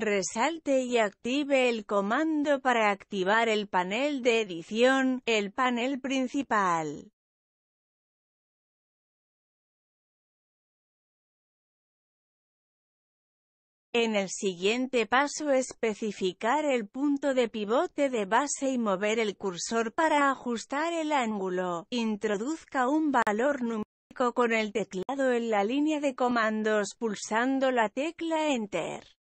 Resalte y active el comando para activar el panel de edición, el panel principal. En el siguiente paso especificar el punto de pivote de base y mover el cursor para ajustar el ángulo. Introduzca un valor numérico con el teclado en la línea de comandos pulsando la tecla Enter.